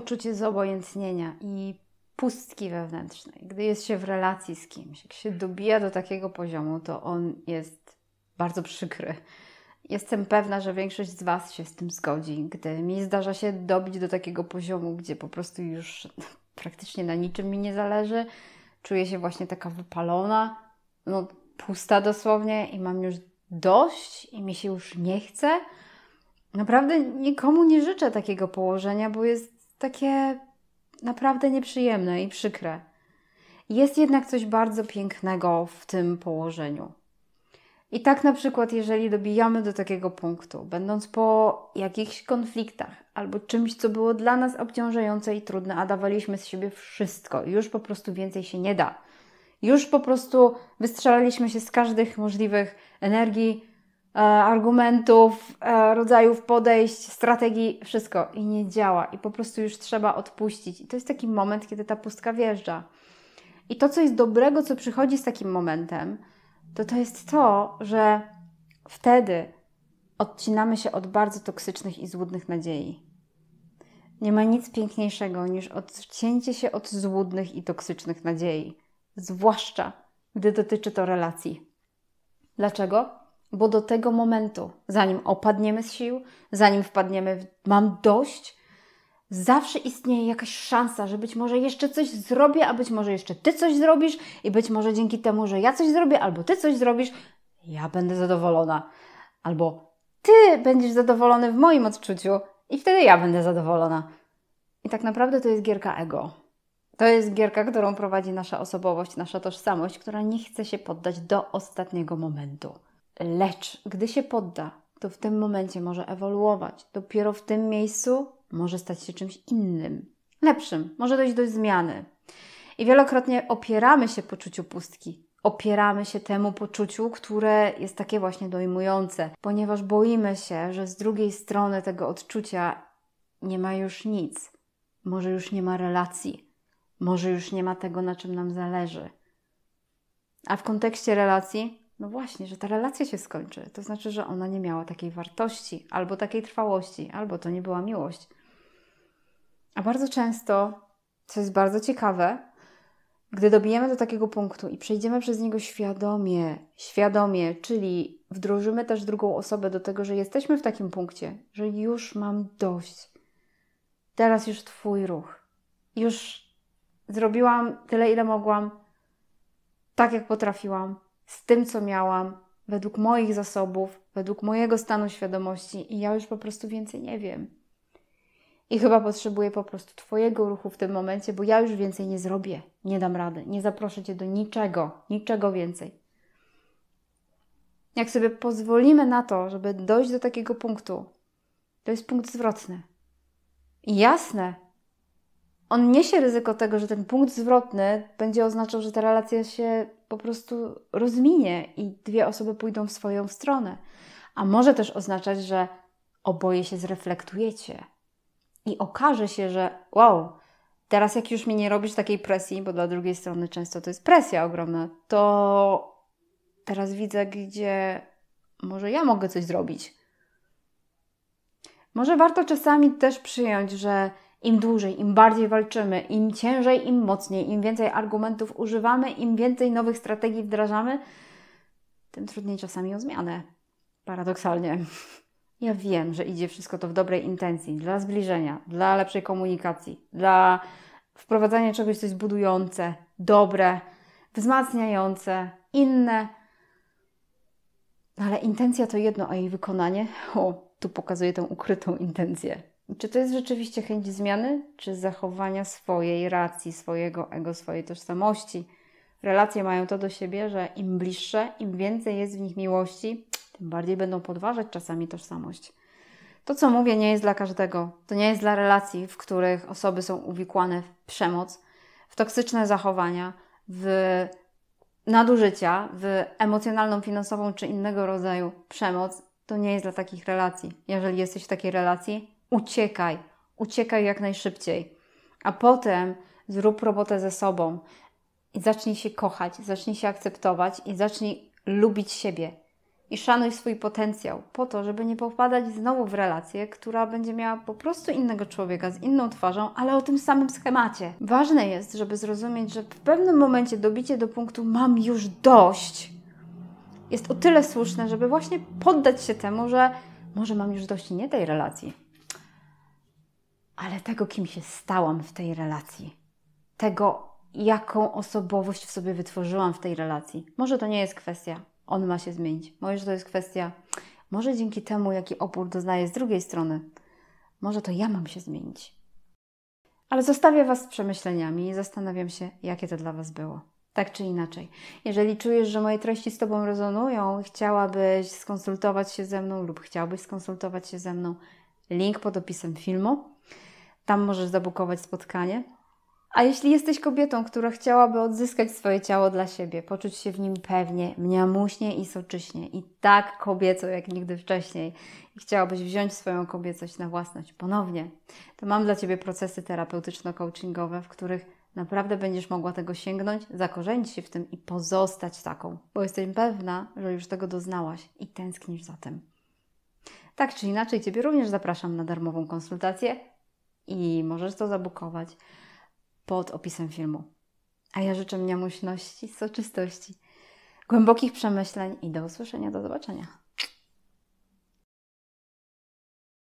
poczucie zobojętnienia i pustki wewnętrznej. Gdy jest się w relacji z kimś, jak się dobija do takiego poziomu, to on jest bardzo przykry. Jestem pewna, że większość z Was się z tym zgodzi, gdy mi zdarza się dobić do takiego poziomu, gdzie po prostu już praktycznie na niczym mi nie zależy. Czuję się właśnie taka wypalona, no pusta dosłownie i mam już dość i mi się już nie chce. Naprawdę nikomu nie życzę takiego położenia, bo jest takie naprawdę nieprzyjemne i przykre. Jest jednak coś bardzo pięknego w tym położeniu. I tak na przykład, jeżeli dobijamy do takiego punktu, będąc po jakichś konfliktach albo czymś, co było dla nas obciążające i trudne, a dawaliśmy z siebie wszystko, już po prostu więcej się nie da. Już po prostu wystrzelaliśmy się z każdych możliwych energii, E, argumentów, e, rodzajów podejść, strategii, wszystko i nie działa i po prostu już trzeba odpuścić. I to jest taki moment, kiedy ta pustka wjeżdża. I to, co jest dobrego, co przychodzi z takim momentem, to to jest to, że wtedy odcinamy się od bardzo toksycznych i złudnych nadziei. Nie ma nic piękniejszego niż odcięcie się od złudnych i toksycznych nadziei, zwłaszcza gdy dotyczy to relacji. Dlaczego? bo do tego momentu, zanim opadniemy z sił, zanim wpadniemy w mam dość, zawsze istnieje jakaś szansa, że być może jeszcze coś zrobię, a być może jeszcze ty coś zrobisz, i być może dzięki temu, że ja coś zrobię, albo ty coś zrobisz, ja będę zadowolona. Albo ty będziesz zadowolony w moim odczuciu, i wtedy ja będę zadowolona. I tak naprawdę to jest gierka ego. To jest gierka, którą prowadzi nasza osobowość, nasza tożsamość, która nie chce się poddać do ostatniego momentu. Lecz gdy się podda, to w tym momencie może ewoluować. Dopiero w tym miejscu może stać się czymś innym, lepszym, może dojść do zmiany. I wielokrotnie opieramy się poczuciu pustki. Opieramy się temu poczuciu, które jest takie właśnie dojmujące, ponieważ boimy się, że z drugiej strony tego odczucia nie ma już nic. Może już nie ma relacji, może już nie ma tego, na czym nam zależy. A w kontekście relacji no właśnie, że ta relacja się skończy. To znaczy, że ona nie miała takiej wartości, albo takiej trwałości, albo to nie była miłość. A bardzo często, co jest bardzo ciekawe, gdy dobijemy do takiego punktu i przejdziemy przez niego świadomie, świadomie, czyli wdrożymy też drugą osobę do tego, że jesteśmy w takim punkcie, że już mam dość. Teraz już Twój ruch. Już zrobiłam tyle, ile mogłam, tak jak potrafiłam z tym, co miałam, według moich zasobów, według mojego stanu świadomości i ja już po prostu więcej nie wiem. I chyba potrzebuję po prostu Twojego ruchu w tym momencie, bo ja już więcej nie zrobię, nie dam rady, nie zaproszę Cię do niczego, niczego więcej. Jak sobie pozwolimy na to, żeby dojść do takiego punktu, to jest punkt zwrotny. I jasne, on niesie ryzyko tego, że ten punkt zwrotny będzie oznaczał, że ta relacja się po prostu rozminie i dwie osoby pójdą w swoją stronę. A może też oznaczać, że oboje się zreflektujecie i okaże się, że wow, teraz jak już mi nie robisz takiej presji, bo dla drugiej strony często to jest presja ogromna, to teraz widzę, gdzie może ja mogę coś zrobić. Może warto czasami też przyjąć, że im dłużej, im bardziej walczymy, im ciężej, im mocniej, im więcej argumentów używamy, im więcej nowych strategii wdrażamy, tym trudniej czasami o zmianę. Paradoksalnie. Ja wiem, że idzie wszystko to w dobrej intencji, dla zbliżenia, dla lepszej komunikacji, dla wprowadzania czegoś, co jest budujące, dobre, wzmacniające, inne. Ale intencja to jedno, a jej wykonanie, o, tu pokazuje tę ukrytą intencję. Czy to jest rzeczywiście chęć zmiany, czy zachowania swojej racji, swojego ego, swojej tożsamości? Relacje mają to do siebie, że im bliższe, im więcej jest w nich miłości, tym bardziej będą podważać czasami tożsamość. To, co mówię, nie jest dla każdego. To nie jest dla relacji, w których osoby są uwikłane w przemoc, w toksyczne zachowania, w nadużycia, w emocjonalną, finansową czy innego rodzaju przemoc. To nie jest dla takich relacji. Jeżeli jesteś w takiej relacji, uciekaj, uciekaj jak najszybciej. A potem zrób robotę ze sobą i zacznij się kochać, zacznij się akceptować i zacznij lubić siebie. I szanuj swój potencjał po to, żeby nie popadać znowu w relację, która będzie miała po prostu innego człowieka z inną twarzą, ale o tym samym schemacie. Ważne jest, żeby zrozumieć, że w pewnym momencie dobicie do punktu mam już dość jest o tyle słuszne, żeby właśnie poddać się temu, że może mam już dość nie tej relacji, ale tego, kim się stałam w tej relacji, tego, jaką osobowość w sobie wytworzyłam w tej relacji. Może to nie jest kwestia, on ma się zmienić. Może to jest kwestia, może dzięki temu, jaki opór doznaję z drugiej strony, może to ja mam się zmienić. Ale zostawię Was z przemyśleniami i zastanawiam się, jakie to dla Was było. Tak czy inaczej. Jeżeli czujesz, że moje treści z Tobą rezonują, chciałabyś skonsultować się ze mną lub chciałbyś skonsultować się ze mną, Link pod opisem filmu. Tam możesz zabukować spotkanie. A jeśli jesteś kobietą, która chciałaby odzyskać swoje ciało dla siebie, poczuć się w nim pewnie, mniamuśnie i soczyśnie, i tak kobieco jak nigdy wcześniej, i chciałabyś wziąć swoją kobiecość na własność ponownie, to mam dla Ciebie procesy terapeutyczno-coachingowe, w których naprawdę będziesz mogła tego sięgnąć, zakorzenić się w tym i pozostać taką, bo jestem pewna, że już tego doznałaś i tęsknisz za tym. Tak czy inaczej, Ciebie również zapraszam na darmową konsultację i możesz to zabukować pod opisem filmu. A ja życzę mnie muśności, soczystości, głębokich przemyśleń i do usłyszenia, do zobaczenia.